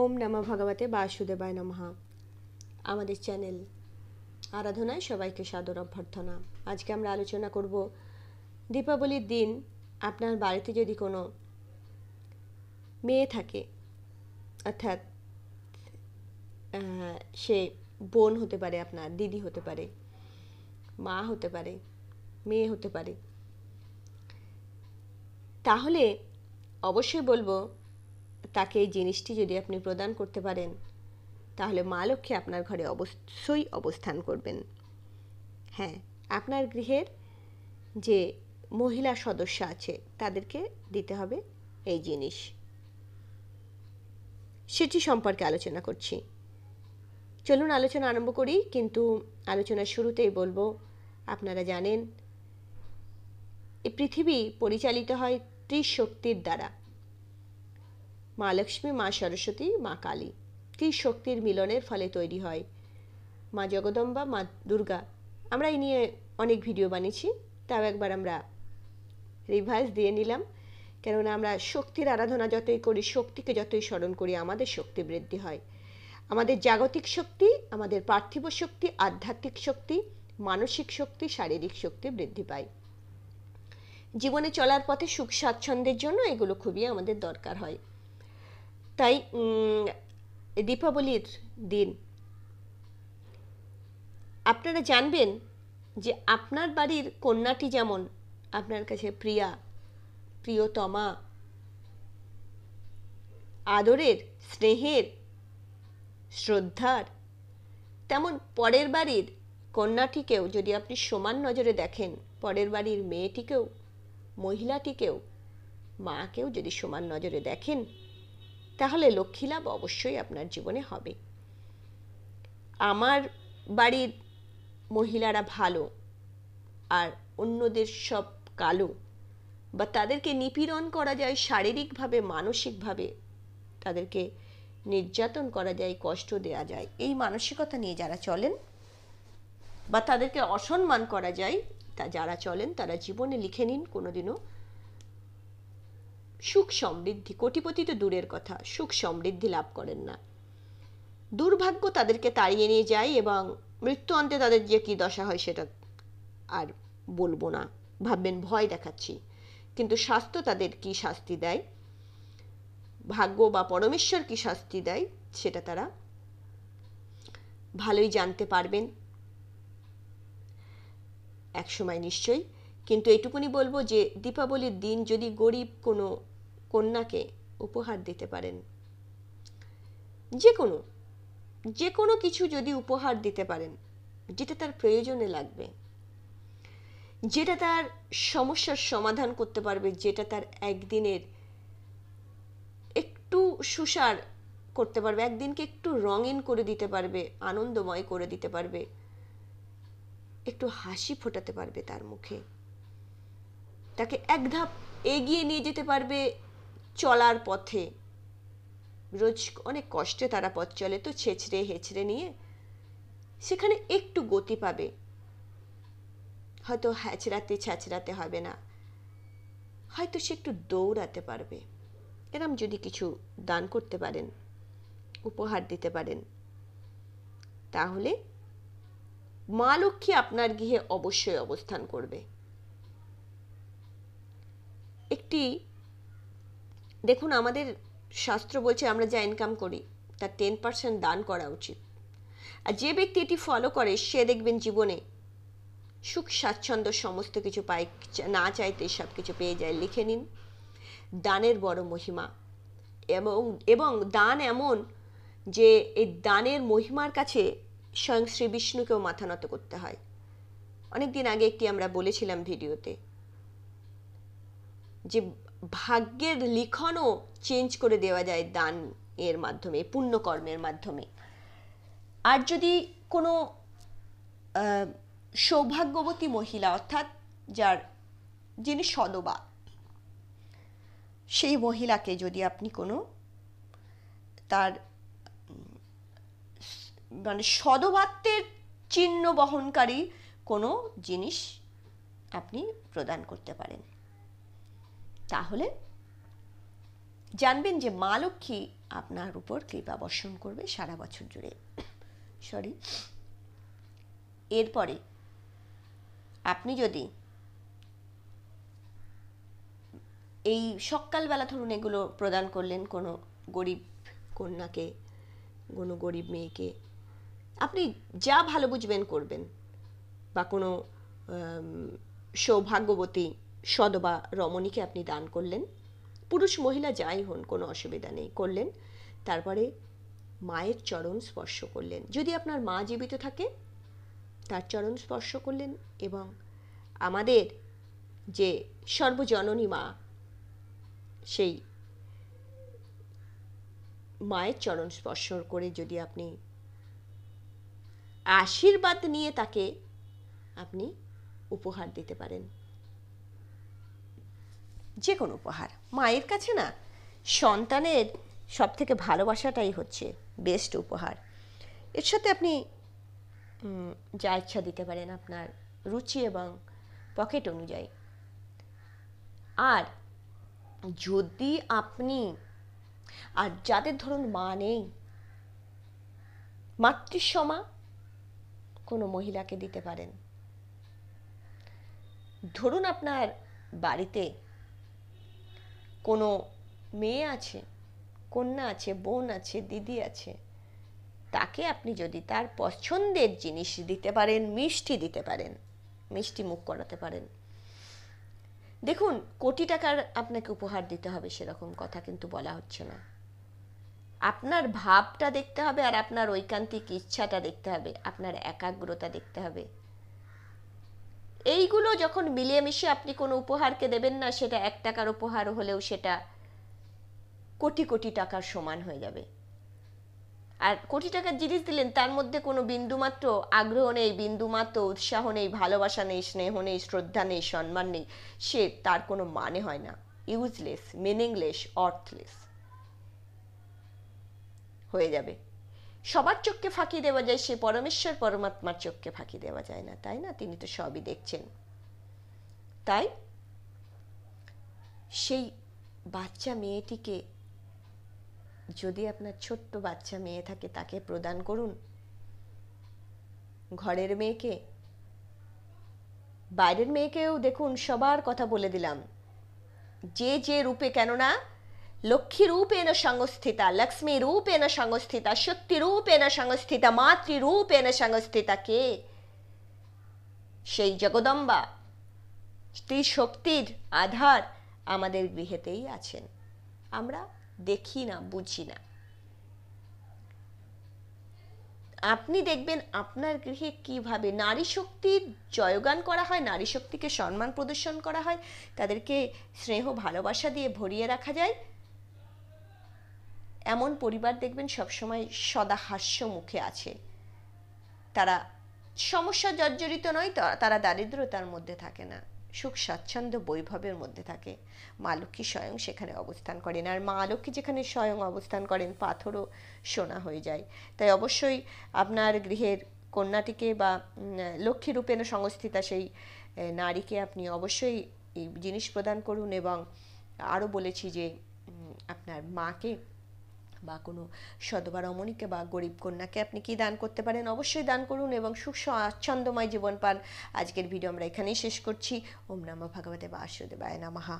ওম নম ভগবতে বাসুদেবায় নমহা আমাদের চ্যানেল আরাধনায় সবাইকে সাদর অভ্যর্থনা আজকে আমরা আলোচনা করব দীপাবলির দিন আপনার বাড়িতে যদি কোনো মেয়ে থাকে অর্থাৎ সে বোন হতে পারে আপনার দিদি হতে পারে মা হতে পারে মেয়ে হতে পারে তাহলে অবশ্যই বলবো তাকে এই জিনিসটি যদি আপনি প্রদান করতে পারেন তাহলে মা লক্ষ্মী আপনার ঘরে অবশ্যই অবস্থান করবেন হ্যাঁ আপনার গৃহের যে মহিলা সদস্য আছে তাদেরকে দিতে হবে এই জিনিস সেটি সম্পর্কে আলোচনা করছি চলুন আলোচনা আরম্ভ করি কিন্তু আলোচনার শুরুতেই বলবো আপনারা জানেন এই পৃথিবী পরিচালিত হয় ত্রিশক্তির দ্বারা মা লক্ষ্মী মা সরস্বতী মা কালী শক্তির মিলনের ফলে তৈরি হয় মা জগদম্বা মা দুর্গা আমরা এই নিয়ে অনেক ভিডিও বানিয়েছি তাও একবার আমরা রিভাইজ দিয়ে নিলাম কেননা আমরা শক্তির আরাধনা যতই করি শক্তিকে যতই স্মরণ করি আমাদের শক্তি বৃদ্ধি হয় আমাদের জাগতিক শক্তি আমাদের পার্থিব শক্তি আধ্যাত্মিক শক্তি মানসিক শক্তি শারীরিক শক্তি বৃদ্ধি পায় জীবনে চলার পথে সুখ স্বাচ্ছন্দ্যের জন্য এগুলো খুবই আমাদের দরকার হয় তাই দীপাবলির দিন আপনারা জানবেন যে আপনার বাড়ির কন্যাটি যেমন আপনার কাছে প্রিয়া প্রিয়তমা আদরের স্নেহের শ্রদ্ধার তেমন পরের বাড়ির কন্যাটিকেও যদি আপনি সমান নজরে দেখেন পরের বাড়ির মেয়েটিকেও মহিলাটিকেও মাকেও যদি সমান নজরে দেখেন তাহলে লক্ষ্মী লাভ অবশ্যই আপনার জীবনে হবে আমার বাড়ির মহিলারা ভালো আর অন্যদের সব কালো বা তাদেরকে নিপীড়ন করা যায় শারীরিকভাবে মানসিকভাবে তাদেরকে নির্যাতন করা যায় কষ্ট দেওয়া যায় এই মানসিকতা নিয়ে যারা চলেন বা তাদেরকে অসম্মান করা যায় তা যারা চলেন তারা জীবনে লিখে নিন কোনোদিনও সুখ সমৃদ্ধি কোটিপতি তো দূরের কথা সুখ সমৃদ্ধি লাভ করেন না দুর্ভাগ্য তাদেরকে তাড়িয়ে নিয়ে যায় এবং মৃত্যু অন্তে তাদের যে কী দশা হয় সেটা আর বলবো না ভাববেন ভয় দেখাচ্ছি কিন্তু স্বাস্থ্য তাদের কি শাস্তি দেয় ভাগ্য বা পরমেশ্বর কি শাস্তি দেয় সেটা তারা ভালোই জানতে পারবেন একসময় নিশ্চয়ই কিন্তু এটুকুনি বলবো যে দীপাবলির দিন যদি গরিব কোনো কন্যাকে উপহার দিতে পারেন যে কোনো যে কোনো কিছু যদি উপহার দিতে পারেন যেটা তার প্রয়োজনে লাগবে যেটা তার সমস্যার সমাধান করতে পারবে যেটা তার একদিনের একটু সুসার করতে পারবে একদিনকে একটু রঙিন করে দিতে পারবে আনন্দময় করে দিতে পারবে একটু হাসি ফোটাতে পারবে তার মুখে তাকে এক ধাপ এগিয়ে নিয়ে যেতে পারবে চলার পথে রোজ অনেক কষ্টে তারা পথ চলে তো ছেঁচড়ে হেঁচড়ে নিয়ে সেখানে একটু গতি পাবে হয়তো হ্যাচড়াতে ছ্যাচড়াতে হবে না হয়তো সে একটু দৌড়াতে পারবে এরম যদি কিছু দান করতে পারেন উপহার দিতে পারেন তাহলে মা লক্ষ্মী আপনার গৃহে অবশ্যই অবস্থান করবে একটি দেখুন আমাদের শাস্ত্র বলছে আমরা যা ইনকাম করি তার টেন পার্সেন্ট দান করা উচিত আর যে ব্যক্তি এটি ফলো করে সে দেখবেন জীবনে সুখ স্বাচ্ছন্দ্য সমস্ত কিছু পায় না চাইতে সব কিছু পেয়ে যায় লিখে নিন দানের বড় মহিমা এবং এবং দান এমন যে এই দানের মহিমার কাছে স্বয়ং শ্রী বিষ্ণুকেও মাথা নত করতে হয় অনেক দিন আগে একটি আমরা বলেছিলাম ভিডিওতে যে ভাগ্যের লিখনও চেঞ্জ করে দেওয়া যায় দান এর মাধ্যমে পুণ্যকর্মের মাধ্যমে আর যদি কোনো সৌভাগ্যবতী মহিলা অর্থাৎ যার যিনি সদবা সেই মহিলাকে যদি আপনি কোনো তার মানে সদবাত্মের চিহ্ন বহনকারী কোনো জিনিস আপনি প্রদান করতে পারেন তাহলে জানবেন যে মা লক্ষ্মী আপনার উপর কৃপা বর্ষণ করবে সারা বছর জুড়ে সরি এরপরে আপনি যদি এই সকালবেলা ধরুন এগুলো প্রদান করলেন কোনো গরিব কন্যাকে কোনো গরিব মেয়েকে আপনি যা ভালো বুঝবেন করবেন বা কোনো সৌভাগ্যবতী সদবা রমণীকে আপনি দান করলেন পুরুষ মহিলা যাই হন কোনো অসুবিধা নেই করলেন তারপরে মায়ের চরণ স্পর্শ করলেন যদি আপনার মা জীবিত থাকে তার চরণ স্পর্শ করলেন এবং আমাদের যে সর্বজননী মা সেই মায়ের চরণ স্পর্শ করে যদি আপনি আশীর্বাদ নিয়ে তাকে আপনি উপহার দিতে পারেন যে কোনো উপহার মায়ের কাছে না সন্তানের সব থেকে ভালোবাসাটাই হচ্ছে বেস্ট উপহার এর সাথে আপনি যা ইচ্ছা দিতে পারেন আপনার রুচি এবং পকেট অনুযায়ী আর যদি আপনি আর যাদের ধরুন মা নেই মাতৃসমা কোনো মহিলাকে দিতে পারেন ধরুন আপনার বাড়িতে কোনো মেয়ে আছে কন্যা আছে বোন আছে দিদি আছে তাকে আপনি যদি তার পছন্দের জিনিস দিতে পারেন মিষ্টি দিতে পারেন মিষ্টি মুখ করাতে পারেন দেখুন কোটি টাকার আপনাকে উপহার দিতে হবে সেরকম কথা কিন্তু বলা হচ্ছে না আপনার ভাবটা দেখতে হবে আর আপনার ঐকান্তিক ইচ্ছাটা দেখতে হবে আপনার একাগ্রতা দেখতে হবে এইগুলো যখন মিলিয়ে মিশে আপনি কোনো উপহারকে দেবেন না সেটা এক টাকার উপহার হলেও সেটা কোটি কোটি টাকার সমান হয়ে যাবে আর কোটি টাকার জিনিস দিলেন তার মধ্যে কোনো বিন্দুমাত্র আগ্রহ নেই বিন্দুমাত্র উৎসাহ নেই ভালোবাসা নেই স্নেহ নেই শ্রদ্ধা নেই সম্মান নেই সে তার কোনো মানে হয় না ইউজলেস মিনিংলেস অর্থলেস হয়ে যাবে সবার চোখকে ফাঁকি দেওয়া যায় সে পরমেশ্বর পরমাত্মার চোখকে ফাঁকি দেওয়া যায় না তাই না তিনি তো সবই দেখছেন তাই সেই বাচ্চা মেয়েটিকে যদি আপনার ছোট্ট বাচ্চা মেয়ে থাকে তাকে প্রদান করুন ঘরের মেয়েকে বাইরের মেয়েকেও দেখুন সবার কথা বলে দিলাম যে যে রূপে কেননা లక్ష్మీరూపేణ సంస్థిత లక్ష్మీరూపేణ సంస్థిత శక్తిరూపేణ সংস্থিত మాతృరూపేణ সংস্থিত কে সেই জগদম্বা স্ত্রী শক্তির আধার আমাদের গৃহেতেই আছেন আমরা দেখি না বুঝি না আপনি দেখবেন আপনার গৃহে কিভাবে নারী শক্তির জয়গান করা হয় নারী শক্তিকে সম্মান প্রদর্শন করা হয় তাদেরকে স্নেহ ভালোবাসা দিয়ে ভরিয়ে রাখা যায় এমন পরিবার দেখবেন সবসময় সদা হাস্য মুখে আছে তারা সমস্যা জর্জরিত নয় তারা দারিদ্রতার মধ্যে থাকে না সুখ স্বাচ্ছন্দ্য বৈভবের মধ্যে থাকে মা লক্ষ্মী স্বয়ং সেখানে অবস্থান করেন আর মা লক্ষ্মী যেখানে স্বয়ং অবস্থান করেন পাথরও সোনা হয়ে যায় তাই অবশ্যই আপনার গৃহের কন্যাটিকে বা লক্ষ্মীরূপে সংস্থিতা সেই নারীকে আপনি অবশ্যই জিনিস প্রদান করুন এবং আরও বলেছি যে আপনার মাকে বা কোনো সদবার অমনিকে বা গরিব কন্যাকে আপনি কি দান করতে পারেন অবশ্যই দান করুন এবং সুখ আচ্ছন্দময় জীবন পান আজকের ভিডিও আমরা এখানেই শেষ করছি ওম নম ভগবতে বাসুদেবায় নামাহা